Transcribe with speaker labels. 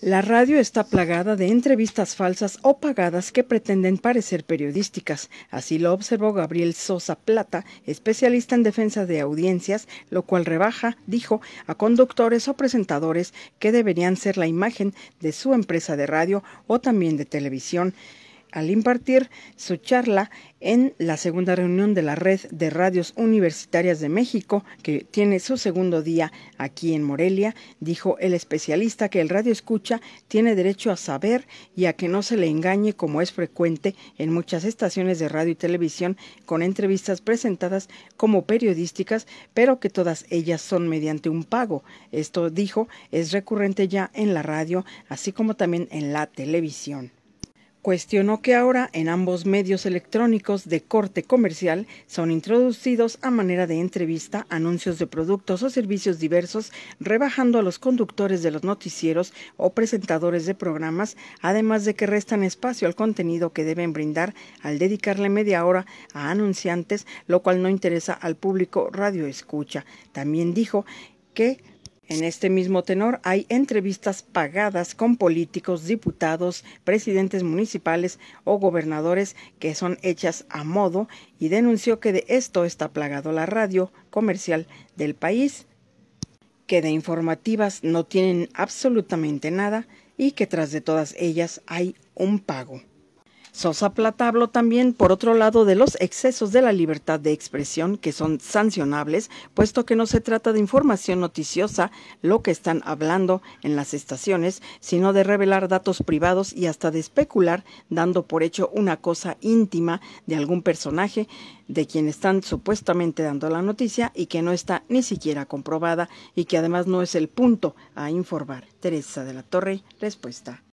Speaker 1: La radio está plagada de entrevistas falsas o pagadas que pretenden parecer periodísticas. Así lo observó Gabriel Sosa Plata, especialista en defensa de audiencias, lo cual rebaja, dijo, a conductores o presentadores que deberían ser la imagen de su empresa de radio o también de televisión al impartir su charla en la segunda reunión de la Red de Radios Universitarias de México, que tiene su segundo día aquí en Morelia, dijo el especialista que el radio escucha tiene derecho a saber y a que no se le engañe como es frecuente en muchas estaciones de radio y televisión con entrevistas presentadas como periodísticas, pero que todas ellas son mediante un pago. Esto dijo es recurrente ya en la radio, así como también en la televisión. Cuestionó que ahora en ambos medios electrónicos de corte comercial son introducidos a manera de entrevista anuncios de productos o servicios diversos, rebajando a los conductores de los noticieros o presentadores de programas, además de que restan espacio al contenido que deben brindar al dedicarle media hora a anunciantes, lo cual no interesa al público radio escucha. También dijo que en este mismo tenor hay entrevistas pagadas con políticos, diputados, presidentes municipales o gobernadores que son hechas a modo y denunció que de esto está plagado la radio comercial del país, que de informativas no tienen absolutamente nada y que tras de todas ellas hay un pago. Sosa Plata habló también, por otro lado, de los excesos de la libertad de expresión que son sancionables, puesto que no se trata de información noticiosa lo que están hablando en las estaciones, sino de revelar datos privados y hasta de especular, dando por hecho una cosa íntima de algún personaje de quien están supuestamente dando la noticia y que no está ni siquiera comprobada y que además no es el punto a informar. Teresa de la Torre, respuesta.